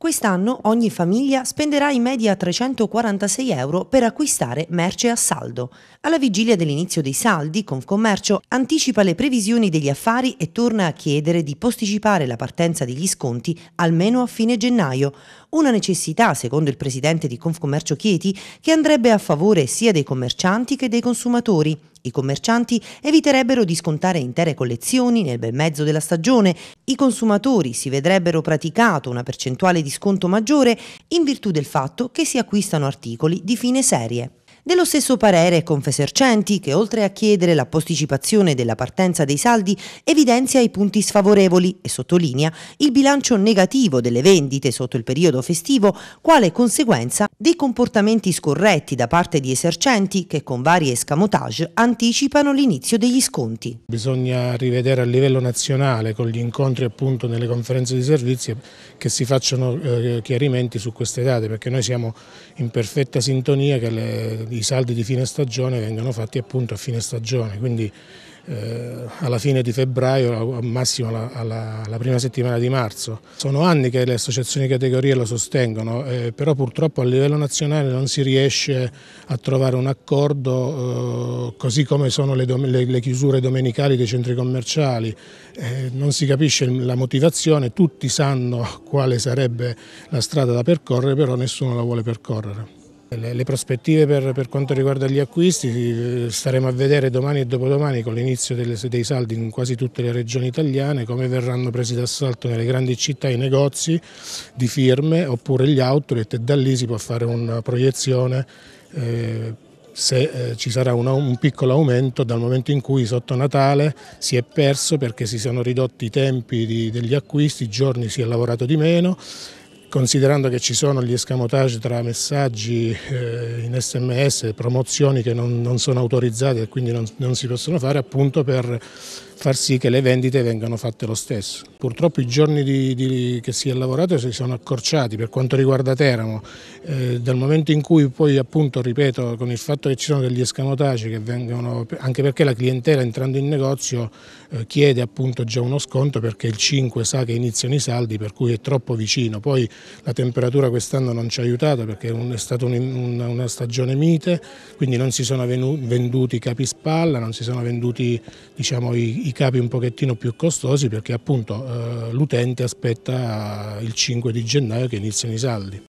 Quest'anno ogni famiglia spenderà in media 346 euro per acquistare merce a saldo. Alla vigilia dell'inizio dei saldi, Confcommercio anticipa le previsioni degli affari e torna a chiedere di posticipare la partenza degli sconti almeno a fine gennaio, una necessità, secondo il presidente di Confcommercio Chieti, che andrebbe a favore sia dei commercianti che dei consumatori. I commercianti eviterebbero di scontare intere collezioni nel bel mezzo della stagione, i consumatori si vedrebbero praticato una percentuale di sconto maggiore in virtù del fatto che si acquistano articoli di fine serie. Dello stesso parere Confesercenti, che oltre a chiedere la posticipazione della partenza dei saldi, evidenzia i punti sfavorevoli e sottolinea il bilancio negativo delle vendite sotto il periodo festivo quale conseguenza dei comportamenti scorretti da parte di esercenti che con vari escamotage anticipano l'inizio degli sconti. Bisogna rivedere a livello nazionale con gli incontri appunto nelle conferenze di servizi che si facciano eh, chiarimenti su queste date perché noi siamo in perfetta sintonia che le, i saldi di fine stagione vengano fatti appunto a fine stagione, quindi eh, alla fine di febbraio, al massimo alla, alla, alla, prima settimana di marzo. Sono anni che le associazioni di categoria lo sostengono, eh, però purtroppo a livello nazionale non si riesce a trovare un accordo, eh, così come sono le, le, le, chiusure domenicali dei centri commerciali, eh, non si capisce la motivazione, tutti sanno quale sarebbe la strada da percorrere, però nessuno la vuole percorrere. Le, prospettive per, per, quanto riguarda gli acquisti eh, staremo a vedere domani e dopodomani con l'inizio dei saldi in quasi tutte le regioni italiane come verranno presi d'assalto nelle grandi città i negozi di firme oppure gli outlet e da lì si può fare una proiezione eh, se eh, ci sarà un, un, piccolo aumento dal momento in cui sotto Natale si è perso perché si sono ridotti i tempi di, degli acquisti, i giorni si è lavorato di meno considerando che ci sono gli escamotage tra messaggi eh, in sms, promozioni che non, non sono autorizzate e quindi non, non, si possono fare appunto per far sì che le vendite vengano fatte lo stesso. Purtroppo i giorni di, di, che si è lavorato si sono accorciati per quanto riguarda Teramo, eh, dal momento in cui poi appunto, ripeto, con il fatto che ci sono degli escamotage che vengono, anche perché la clientela entrando in negozio eh, chiede appunto già uno sconto perché il 5 sa che iniziano i saldi per cui è troppo vicino, poi la temperatura quest'anno non ci ha aiutato perché è stata una stagione mite, quindi non si sono venduti i capi spalla, non si sono venduti diciamo, i, capi un pochettino più costosi perché appunto eh, l'utente aspetta il 5 di gennaio che iniziano i saldi.